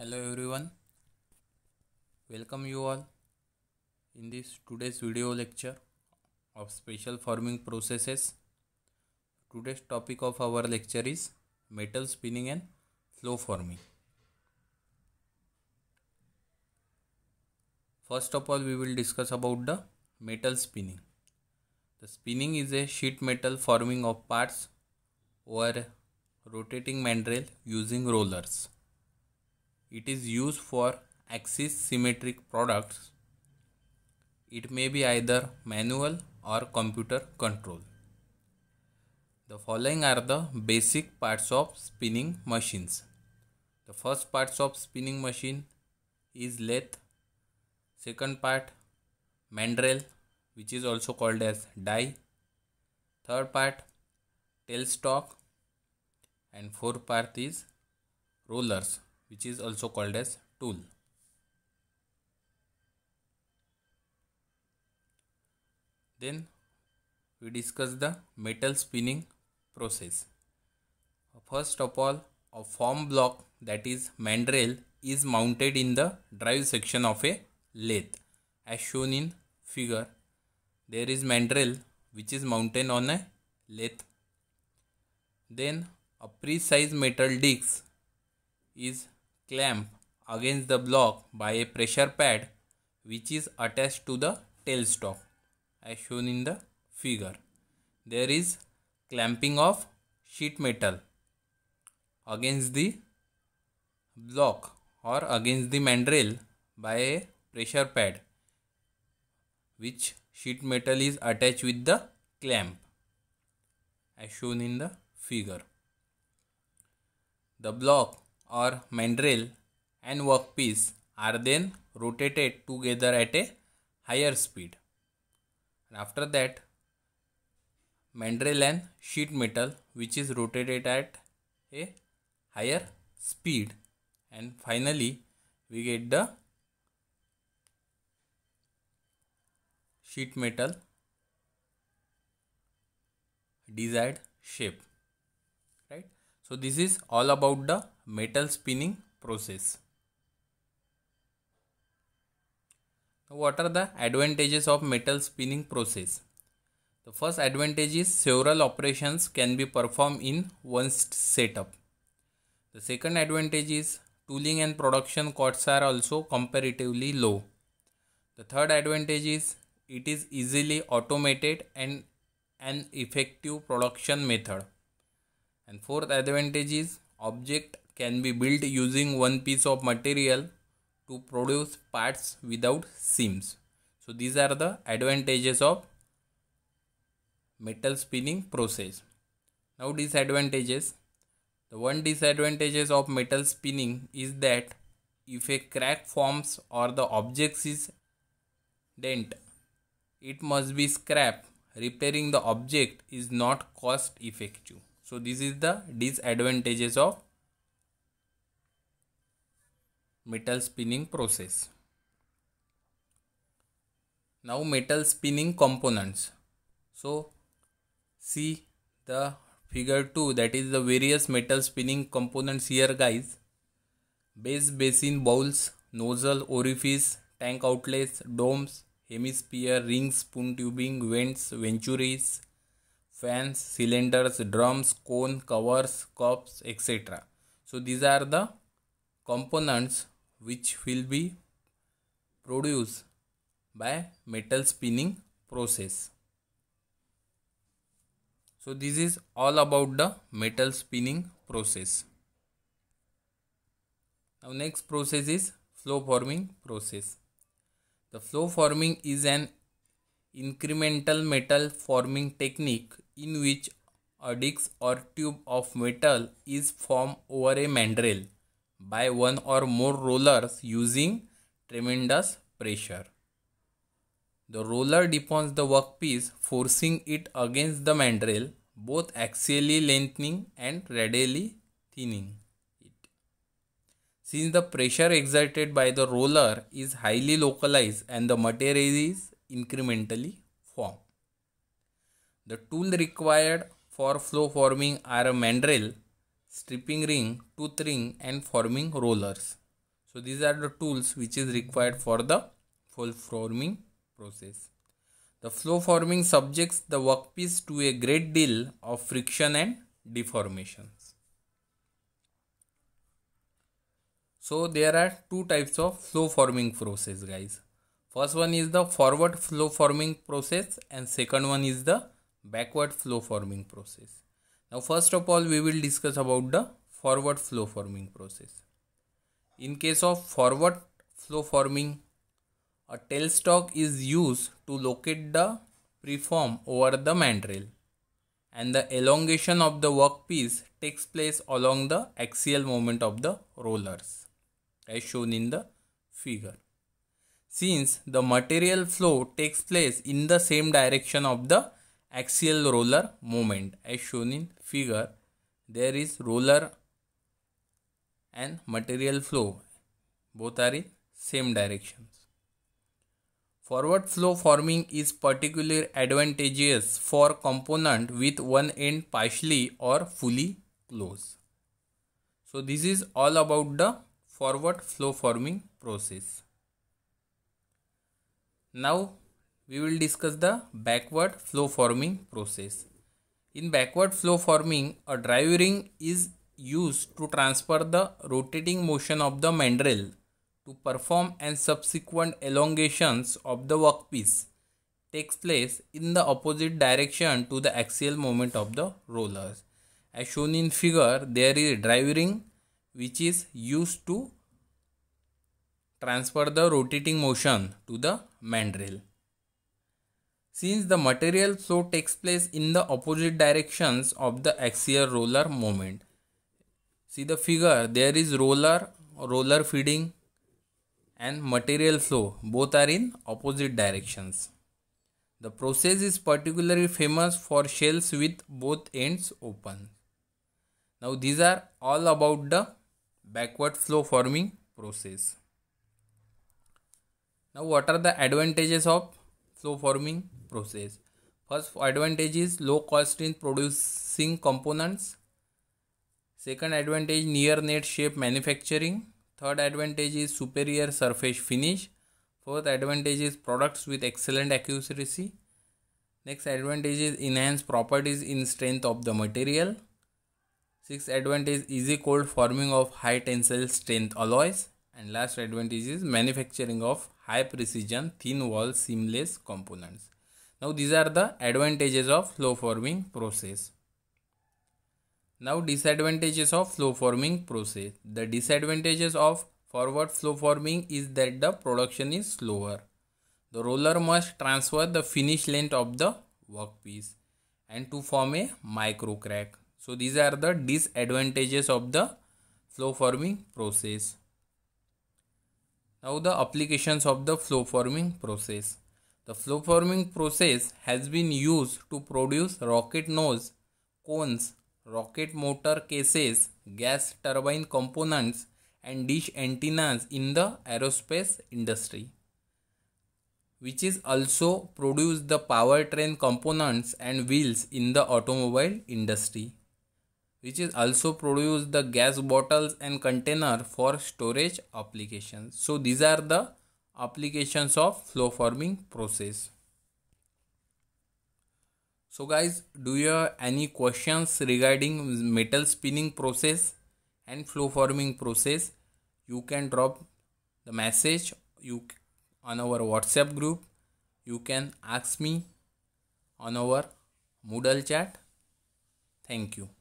hello everyone welcome you all in this today's video lecture of special forming processes today's topic of our lecture is metal spinning and flow forming first of all we will discuss about the metal spinning the spinning is a sheet metal forming of parts or rotating mandrel using rollers it is used for axis symmetric products. It may be either manual or computer control. The following are the basic parts of spinning machines. The first parts of spinning machine is lathe. Second part mandrel which is also called as die. Third part tailstock and fourth part is rollers which is also called as tool. Then we discuss the metal spinning process. First of all, a form block that is mandrel is mounted in the drive section of a lathe as shown in figure. There is mandrel which is mounted on a lathe. Then a precise metal disc is clamp against the block by a pressure pad which is attached to the tailstock as shown in the figure. There is clamping of sheet metal against the block or against the mandrel by a pressure pad which sheet metal is attached with the clamp as shown in the figure. The block or mandrel and workpiece are then rotated together at a higher speed. And after that, mandrel and sheet metal which is rotated at a higher speed. And finally, we get the sheet metal desired shape. Right. So, this is all about the metal spinning process. What are the advantages of metal spinning process? The first advantage is several operations can be performed in one setup. The second advantage is tooling and production costs are also comparatively low. The third advantage is it is easily automated and an effective production method. And fourth advantage is object can be built using one piece of material to produce parts without seams. So these are the advantages of metal spinning process. Now disadvantages. The one disadvantages of metal spinning is that if a crack forms or the object is dent, it must be scrapped. Repairing the object is not cost effective. So this is the disadvantages of metal spinning process. Now metal spinning components. So see the figure 2 that is the various metal spinning components here guys. Base basin bowls, nozzle, orifice, tank outlets, domes, hemisphere, rings, spoon tubing, vents, venturi's, fans, cylinders, drums, cone, covers, cups, etc. So these are the components which will be produced by metal spinning process. So this is all about the metal spinning process. Now next process is flow forming process. The flow forming is an incremental metal forming technique in which a disc or tube of metal is formed over a mandrel by one or more rollers using tremendous pressure. The roller deforms the workpiece, forcing it against the mandrel, both axially lengthening and radially thinning it. Since the pressure exerted by the roller is highly localized and the material is incrementally formed. The tool required for flow forming are a mandrel stripping ring, tooth ring and forming rollers. So these are the tools which is required for the full forming process. The flow forming subjects the workpiece to a great deal of friction and deformations. So there are two types of flow forming process guys. First one is the forward flow forming process and second one is the backward flow forming process. Now first of all we will discuss about the forward flow forming process. In case of forward flow forming a tailstock is used to locate the preform over the mandrel and the elongation of the workpiece takes place along the axial moment of the rollers as shown in the figure. Since the material flow takes place in the same direction of the axial roller movement as shown in figure there is roller and material flow both are in same directions forward flow forming is particularly advantageous for component with one end partially or fully closed so this is all about the forward flow forming process now we will discuss the backward flow forming process. In backward flow forming, a drive ring is used to transfer the rotating motion of the mandrel to perform and subsequent elongations of the workpiece takes place in the opposite direction to the axial moment of the rollers. As shown in figure, there is a drive ring which is used to transfer the rotating motion to the mandrel since the material flow takes place in the opposite directions of the axial roller moment. See the figure, there is roller, roller feeding and material flow, both are in opposite directions. The process is particularly famous for shells with both ends open. Now these are all about the backward flow forming process. Now what are the advantages of Flow forming process first advantage is low cost in producing components second advantage near net shape manufacturing third advantage is superior surface finish fourth advantage is products with excellent accuracy next advantage is enhanced properties in strength of the material sixth advantage easy cold forming of high tensile strength alloys and last advantage is manufacturing of high precision thin wall seamless components. Now these are the advantages of flow forming process. Now disadvantages of flow forming process. The disadvantages of forward flow forming is that the production is slower. The roller must transfer the finish length of the workpiece and to form a micro crack. So these are the disadvantages of the flow forming process. Now the applications of the flow forming process. The flow forming process has been used to produce rocket nose, cones, rocket motor cases, gas turbine components and dish antennas in the aerospace industry which is also produce the powertrain components and wheels in the automobile industry which is also produce the gas bottles and container for storage applications. So these are the applications of flow forming process. So guys, do you have any questions regarding metal spinning process and flow forming process? You can drop the message you on our WhatsApp group. You can ask me on our Moodle chat. Thank you.